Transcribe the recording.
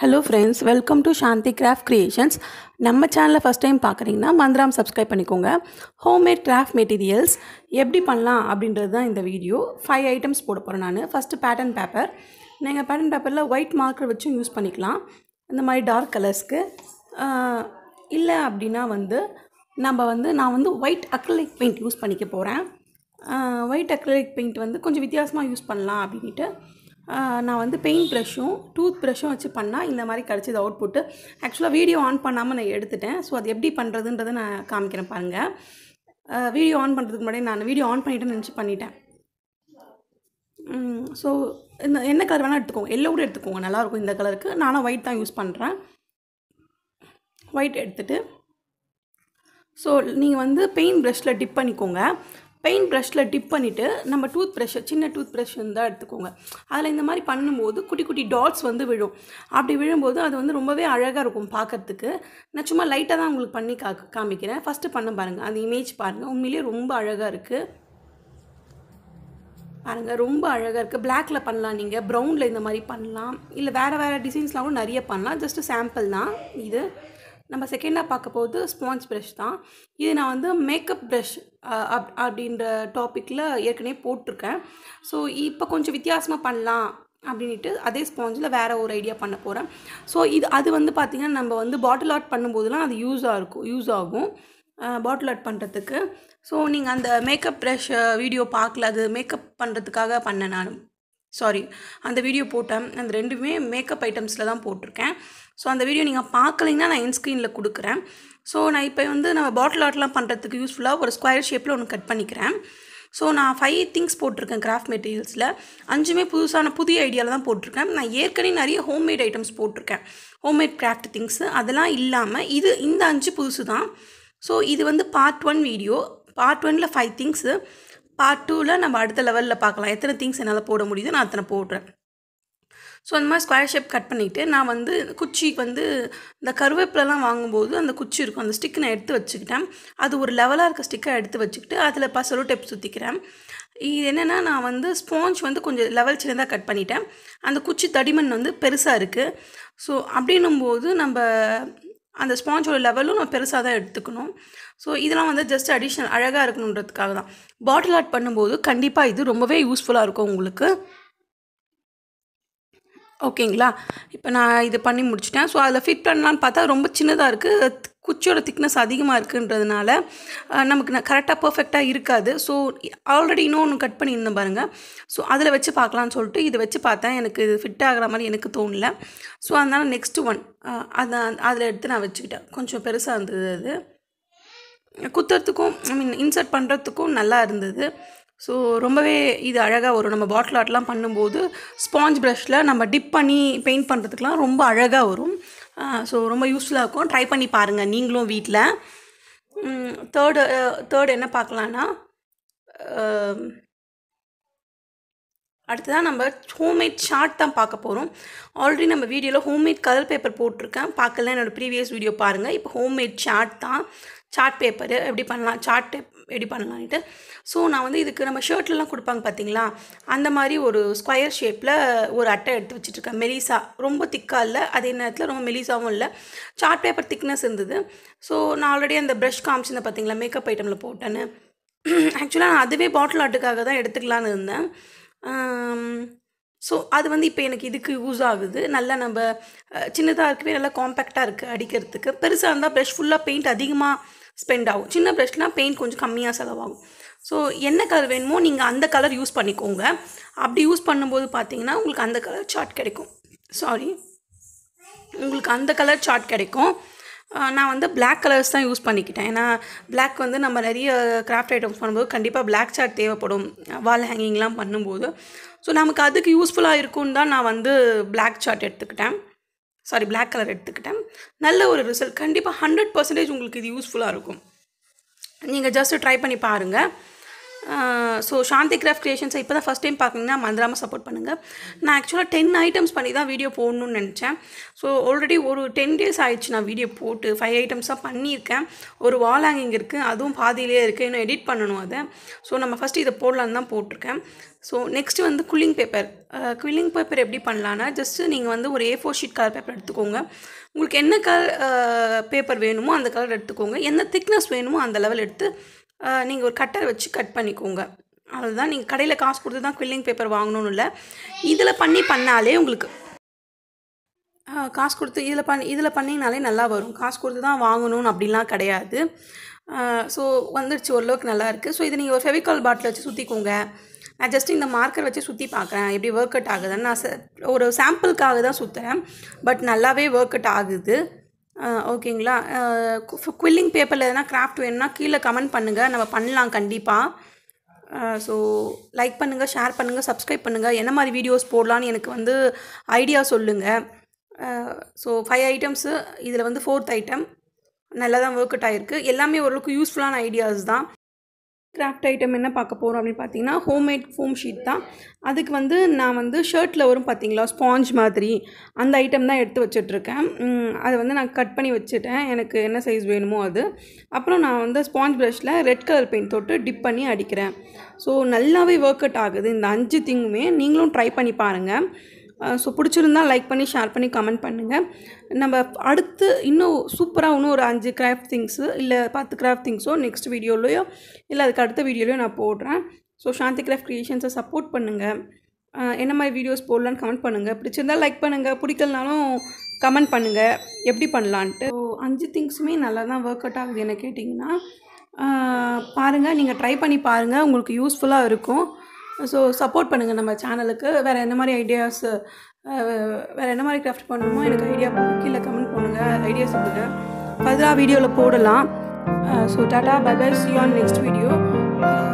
hello friends welcome to Shanthi craft creations நம்ம சேனலில் first time பார்க்குறீங்கன்னா மந்திராம் சப்ஸ்கிரைப் பண்ணிக்கோங்க ஹோம்மேட் கிராஃப்ட் மெட்டீரியல்ஸ் எப்படி பண்ணலாம் அப்படின்றது தான் இந்த வீடியோ ஃபைவ் ஐட்டம்ஸ் போட போகிறேன் நான் ஃபஸ்ட்டு பேட்டர்ன் பேப்பர் நீங்கள் பேட்டர்ன் பேப்பரில் ஒயிட் மார்க்கர் வச்சும் யூஸ் பண்ணிக்கலாம் இந்த மாதிரி டார்க் கலர்ஸ்க்கு இல்லை அப்படின்னா வந்து நம்ம வந்து நான் வந்து ஒயிட் அக்ரலிக் பெயிண்ட் யூஸ் பண்ணிக்க போகிறேன் ஒயிட் அக்ரலிக் பெயிண்ட் வந்து கொஞ்சம் வித்தியாசமாக யூஸ் பண்ணலாம் அப்படின்ட்டு நான் வந்து பெயிண்ட் ப்ரஷ்ஷும் டூத் ப்ரஷ்ஷும் வச்சு பண்ணால் இந்த மாதிரி கிடச்சிது அவுட்புட்டு ஆக்சுவலாக வீடியோ ஆன் பண்ணாமல் நான் எடுத்துட்டேன் ஸோ அது எப்படி பண்ணுறதுன்றதை நான் காமிக்கிறேன் பாருங்கள் வீடியோ ஆன் பண்ணுறதுக்கு முன்னாடி நான் வீடியோ ஆன் பண்ணிவிட்டு நினச்சி பண்ணிட்டேன் ஸோ இந்த என்ன கலர் வேணால் எடுத்துக்கோங்க எல்லோ கூட எடுத்துக்கோங்க நல்லாயிருக்கும் இந்த கலருக்கு நானும் ஒயிட் தான் யூஸ் பண்ணுறேன் ஒயிட் எடுத்துகிட்டு ஸோ நீங்கள் வந்து பெயிண்ட் ப்ரஷில் டிப் பண்ணிக்கோங்க பெயிண்ட் ப்ரஷில் டிப் பண்ணிவிட்டு நம்ம டூத் ப்ரஷ் சின்ன டூத் ப்ரஷ் இருந்தால் எடுத்துக்கோங்க அதில் இந்த மாதிரி பண்ணும்போது குட்டி குட்டி டாட்ஸ் வந்து விழும் அப்படி விழும்போது அது வந்து ரொம்பவே அழகாக இருக்கும் பார்க்குறதுக்கு நான் சும்மா லைட்டாக தான் உங்களுக்கு பண்ணி கா காமிக்கிறேன் ஃபஸ்ட்டு பண்ண பாருங்கள் அந்த இமேஜ் பாருங்கள் உண்மையிலேயே ரொம்ப அழகாக இருக்குது பாருங்கள் ரொம்ப அழகாக இருக்குது பிளாக்கில் பண்ணலாம் நீங்கள் ப்ரௌனில் இந்த மாதிரி பண்ணலாம் இல்லை வேறு வேறு டிசைன்ஸ்லாம் கூட நிறைய பண்ணலாம் ஜஸ்ட்டு சாம்பிள் தான் இது நம்ம செகண்டாக பார்க்க போகுது ஸ்பாஞ்ச் ப்ரஷ் தான் இது நான் வந்து மேக்கப் ப்ரஷ் அப் அப்படின்ற டாப்பிக்கில் ஏற்கனவே போட்டிருக்கேன் ஸோ இப்போ கொஞ்சம் வித்தியாசமாக பண்ணலாம் அப்படின்ட்டு அதே ஸ்பாஞ்சில் வேறு ஒரு ஐடியா பண்ண போகிறேன் ஸோ இது அது வந்து பார்த்திங்கன்னா நம்ம வந்து பாட்டில் ஆர்ட் பண்ணும்போதெல்லாம் அது யூஸாக இருக்கும் யூஸ் ஆகும் பாட்டில் ஆர்ட் பண்ணுறதுக்கு ஸோ நீங்கள் அந்த மேக்கப் ப்ரெஷ் வீடியோ பார்க்கல அது மேக்கப் பண்ணுறதுக்காக பண்ணேன் நான் சாரி அந்த வீடியோ போட்டேன் அந்த ரெண்டுமே மேக்கப் ஐட்டம்ஸில் தான் போட்டிருக்கேன் ஸோ அந்த வீடியோ நீங்கள் பார்க்கலைன்னா நான் என் ஸ்க்ரீனில் கொடுக்குறேன் ஸோ நான் இப்போ வந்து நம்ம பாட்டில் ஆர்ட்லாம் பண்ணுறதுக்கு யூஸ்ஃபுல்லாக ஒரு ஸ்கொயர் ஷேப்பில் ஒன்று கட் பண்ணிக்கிறேன் ஸோ நான் ஃபைவ் திங்ஸ் போட்டிருக்கேன் கிராஃப்ட் மெட்டீரியல்ஸில் அஞ்சுமே புதுசான புதிய ஐடியாவில் தான் போட்டிருக்கேன் நான் ஏற்கனவே நிறைய ஹோம்மேட் ஐட்டம்ஸ் போட்டிருக்கேன் ஹோம்மேட் கிராஃப்ட் திங்ஸு அதெல்லாம் இல்லாமல் இது இந்த அஞ்சு புதுசு தான் ஸோ இது வந்து பார்ட் ஒன் வீடியோ பார்ட் ஒனில் ஃபைவ் திங்ஸு பார்ட் டூவில் நம்ம அடுத்த லெவலில் பார்க்கலாம் எத்தனை திங்ஸ் என்னால் போட முடியுதோ நான் அத்தனை போடுறேன் ஸோ அந்த மாதிரி ஸ்கொயர் ஷேப் கட் பண்ணிவிட்டு நான் வந்து குச்சிக்கு வந்து இந்த கருவேப்பிலலாம் வாங்கும்போது அந்த குச்சி இருக்கும் அந்த ஸ்டிக் நான் எடுத்து வச்சுக்கிட்டேன் அது ஒரு லெவலாக இருக்க ஸ்டிக்கை எடுத்து வச்சுக்கிட்டு அதில் பசலோ டெப் சுற்றிக்கிறேன் இது என்னென்னா நான் வந்து ஸ்பாஞ்ச் வந்து கொஞ்சம் லெவல் சின்னதாக கட் பண்ணிட்டேன் அந்த குச்சி தடிமண் வந்து பெருசாக இருக்குது ஸோ அப்படின்னும்போது நம்ம அந்த ஸ்பாஞ்சோட லெவலும் நான் பெருசாக தான் எடுத்துக்கணும் ஸோ இதெல்லாம் வந்து ஜஸ்ட் அடிஷ்னல் அழகாக இருக்கணுன்றதுக்காக தான் பாட்டில் ஆர்ட் பண்ணும்போது கண்டிப்பாக இது ரொம்பவே யூஸ்ஃபுல்லாக இருக்கும் உங்களுக்கு ஓகேங்களா இப்போ நான் இது பண்ணி முடிச்சிட்டேன் ஸோ அதில் ஃபிட் பண்ணலான்னு பார்த்தா ரொம்ப சின்னதாக இருக்குது குச்சியோட திக்னஸ் அதிகமாக இருக்குன்றதுனால நமக்கு நான் கரெக்டாக பர்ஃபெக்டாக இருக்காது ஸோ ஆல்ரெடி இன்னொன்று கட் பண்ணியிருந்தேன் பாருங்கள் ஸோ அதில் வச்சு பார்க்கலான்னு சொல்லிட்டு இதை வச்சு பார்த்தேன் எனக்கு இது ஃபிட் ஆகிற மாதிரி எனக்கு தோணல ஸோ அதனால் நெக்ஸ்ட்டு ஒன் அதை அதில் எடுத்து நான் வச்சுக்கிட்டேன் கொஞ்சம் பெருசாக இருந்தது அது குத்துறதுக்கும் ஐ மீன் இன்சர்ட் பண்ணுறதுக்கும் நல்லா இருந்தது ஸோ ரொம்பவே இது அழகாக வரும் நம்ம பாட்டில் ஆர்ட்லாம் பண்ணும்போது ஸ்பாஞ்ச் ப்ரஷில் நம்ம டிப் பண்ணி பெயிண்ட் பண்ணுறதுக்கெலாம் ரொம்ப அழகாக வரும் ஸோ ரொம்ப யூஸ்ஃபுல்லாக இருக்கும் ட்ரை பண்ணி பாருங்கள் நீங்களும் வீட்டில் தேர்டு தேர்டு என்ன பார்க்கலான்னா அடுத்ததான் நம்ம ஹோம்மேட் ஷார்ட் தான் பார்க்க போகிறோம் ஆல்ரெடி நம்ம வீடியோவில் ஹோம்மேட் கலர் பேப்பர் போட்டிருக்கேன் பார்க்கல என்னோடய ப்ரீவியஸ் வீடியோ பாருங்கள் இப்போ ஹோம்மேட் ஷார்ட் தான் சார்ட் பேப்பரு எப்படி பண்ணலாம் சார்ட் ரெடி பண்ணலான்ட்டு ஸோ நான் வந்து இதுக்கு நம்ம ஷர்ட்லலாம் கொடுப்பாங்க பார்த்தீங்களா அந்த மாதிரி ஒரு ஸ்கொயர் ஷேப்பில் ஒரு அட்டை எடுத்து வச்சுட்ருக்கேன் மெலிசா ரொம்ப திக்காக இல்லை அதே நேரத்தில் ரொம்ப மெலிசாவும் இல்லை சார்ட் பேப்பர் திக்னஸ் இருந்தது ஸோ நான் ஆல்ரெடி அந்த ப்ரஷ் காமிச்சிருந்தேன் பார்த்தீங்களா மேக்கப் ஐட்டமில் போட்டேன்னு ஆக்சுவலாக நான் அதுவே பாட்டில் ஆர்ட்டுக்காக தான் எடுத்துக்கலான்னு இருந்தேன் ஸோ அது வந்து இப்போ எனக்கு இதுக்கு யூஸ் ஆகுது நல்லா நம்ம சின்னதாக இருக்கவே நல்லா காம்பேக்டாக இருக்குது அடிக்கிறதுக்கு பெருசாக இருந்தால் ப்ரெஷ் ஃபுல்லாக பெயிண்ட் அதிகமாக ஸ்பெண்ட் ஆகும் சின்ன ப்ரெஷ்னால் பெயிண்ட் கொஞ்சம் கம்மியாக செலவாகும் ஸோ என்ன கலர் வேணுமோ நீங்கள் அந்த கலர் யூஸ் பண்ணிக்கோங்க அப்படி யூஸ் பண்ணும்போது பார்த்தீங்கன்னா உங்களுக்கு அந்த கலர் சார்ட் கிடைக்கும் சாரி உங்களுக்கு அந்த கலர் சார்ட் கிடைக்கும் நான் வந்து பிளாக் கலர்ஸ் தான் யூஸ் பண்ணிக்கிட்டேன் ஏன்னா பிளாக் வந்து நம்ம நிறைய கிராஃப்ட் ஐட்டம்ஸ் பண்ணும்போது கண்டிப்பாக பிளாக் சார்ட் தேவைப்படும் வால் ஹேங்கிங்லாம் பண்ணும்போது ஸோ நமக்கு அதுக்கு யூஸ்ஃபுல்லாக இருக்கும்னு தான் நான் வந்து பிளாக் சார்ட் எடுத்துக்கிட்டேன் சாரி பிளாக் கலர் எடுத்துக்கிட்டேன் நல்ல ஒரு ரிசல்ட் கண்டிப்பாக ஹண்ட்ரட் பர்சன்டேஜ் உங்களுக்கு இது யூஸ்ஃபுல்லாக இருக்கும் நீங்கள் ஜஸ்ட்டு ட்ரை பண்ணி பாருங்கள் ஸோ சாந்தி கிராஃப்ட் க்ரியேஷன்ஸை இப்போ தான் ஃபஸ்ட் டைம் பார்க்குறீங்கன்னா மந்திராமல் சப்போர்ட் பண்ணுங்கள் நான் ஆக்சுவலாக டென் ஐட்டம்ஸ் பண்ணி தான் வீடியோ போடணும்னு நினச்சேன் ஸோ ஆல்ரெடி ஒரு டென் டேஸ் ஆயிடுச்சு நான் வீடியோ போட்டு ஃபைவ் ஐட்டம்ஸாக பண்ணியிருக்கேன் ஒரு வால் ஹேங்கிங் இருக்குது அதுவும் பாதியிலே இருக்குது இன்னும் எடிட் பண்ணணும் அதை ஸோ நம்ம ஃபஸ்ட்டு இதை போடலான்னு தான் போட்டிருக்கேன் ஸோ நெக்ஸ்ட்டு வந்து குல்லிங் பேப்பர் குல்லிங் பேப்பர் எப்படி பண்ணலான்னா ஜஸ்ட்டு நீங்கள் வந்து ஒரு A four sheet colour paper எடுத்துக்கோங்க உங்களுக்கு என்ன கலர் பேப்பர் வேணுமோ அந்த கலர் எடுத்துக்கோங்க என்ன திக்னஸ் வேணுமோ அந்த லெவல் எடுத்து நீங்கள் ஒரு கட்டர் வச்சு கட் பண்ணிக்கோங்க அதுதான் நீங்கள் கடையில் காசு கொடுத்து தான் குவில்லிங் பேப்பர் வாங்கணும்னு இல்லை இதில் பண்ணி பண்ணாலே உங்களுக்கு காசு கொடுத்து இதில் பண்ணி இதில் பண்ணிங்கனாலே நல்லா வரும் காசு கொடுத்து தான் வாங்கணும்னு அப்படிலாம் கிடையாது ஸோ வந்துடுச்சு ஓரளவுக்கு நல்லாயிருக்கு ஸோ இதை நீங்கள் ஒரு ஃபெவிகால் பாட்டில் வச்சு சுற்றிக்கோங்க நான் ஜஸ்ட் இந்த மார்க்கர் வச்சு சுற்றி பார்க்குறேன் எப்படி ஒர்க் அவுட் ஆகுதுன்னு நான் ஒரு சாம்பிளுக்காக தான் சுற்றுறேன் பட் நல்லாவே ஒர்க் அவுட் ஆகுது ஓகேங்களா குவில்லிங் பேப்பரில் எதனா கிராஃப்ட் வேணும்னா கீழே கமெண்ட் பண்ணுங்கள் நம்ம பண்ணலாம் கண்டிப்பாக ஸோ லைக் பண்ணுங்கள் ஷேர் பண்ணுங்கள் சப்ஸ்கிரைப் பண்ணுங்கள் என்ன மாதிரி வீடியோஸ் போடலான்னு எனக்கு வந்து ஐடியா சொல்லுங்கள் ஸோ ஃபைவ் ஐட்டம்ஸு இதில் வந்து ஃபோர்த் ஐட்டம் நல்லா தான் ஒர்க் அவுட் ஆகிருக்கு எல்லாமே ஓரளவுக்கு யூஸ்ஃபுல்லான ஐடியாஸ் தான் கிராஃப்ட் ஐட்டம் என்ன பார்க்க போகிறோம் அப்படின்னு பார்த்தீங்கன்னா ஹோம்மேட் ஃபோம் ஷீட் தான் அதுக்கு வந்து நான் வந்து ஷர்ட்டில் வரும் பார்த்தீங்களா ஸ்பாஞ்ச் மாதிரி அந்த ஐட்டம் தான் எடுத்து வச்சிட்ருக்கேன் அதை வந்து நான் கட் பண்ணி வச்சுட்டேன் எனக்கு என்ன சைஸ் வேணுமோ அது அப்புறம் நான் வந்து ஸ்பாஞ்ச் ப்ரஷில் ரெட் கலர் பெயிண்ட் தொட்டு டிப் பண்ணி அடிக்கிறேன் ஸோ நல்லாவே ஒர்க் அவுட் ஆகுது இந்த அஞ்சு திங்குமே நீங்களும் ட்ரை பண்ணி பாருங்கள் ஸோ பிடிச்சிருந்தால் லைக் பண்ணி ஷேர் பண்ணி கமெண்ட் பண்ணுங்கள் நம்ம அடுத்து இன்னும் சூப்பராக இன்னும் ஒரு அஞ்சு கிராஃப்ட் திங்ஸு இல்லை பத்து கிராஃப்ட் திங்ஸோ நெக்ஸ்ட் வீடியோலையோ இல்லை அதுக்கு அடுத்த வீடியோலையோ நான் போடுறேன் ஸோ சாந்தி கிராஃப்ட் க்ரியேஷன்ஸை சப்போர்ட் பண்ணுங்கள் என்ன மாதிரி வீடியோஸ் போடலான்னு கமெண்ட் பண்ணுங்கள் பிடிச்சிருந்தால் லைக் பண்ணுங்கள் பிடிக்கலனாலும் கமெண்ட் பண்ணுங்கள் எப்படி பண்ணலான்ட்டு ஸோ அஞ்சு திங்ஸுமே நல்லா தான் ஒர்க் அவுட் ஆகுது என்ன கேட்டிங்கன்னா பாருங்கள் நீங்கள் ட்ரை பண்ணி பாருங்கள் உங்களுக்கு யூஸ்ஃபுல்லாக இருக்கும் ஸோ சப்போர்ட் பண்ணுங்கள் நம்ம சேனலுக்கு வேறு என்ன மாதிரி ஐடியாஸ் வேறு என்ன மாதிரி கிராஃப்ட் பண்ணணுமோ எனக்கு ஐடியா கீழே கமெண்ட் பண்ணுங்கள் ஐடியாஸ் கொடுங்க ஃபர்தராக வீடியோவில் போடலாம் so tata bye bye see on next video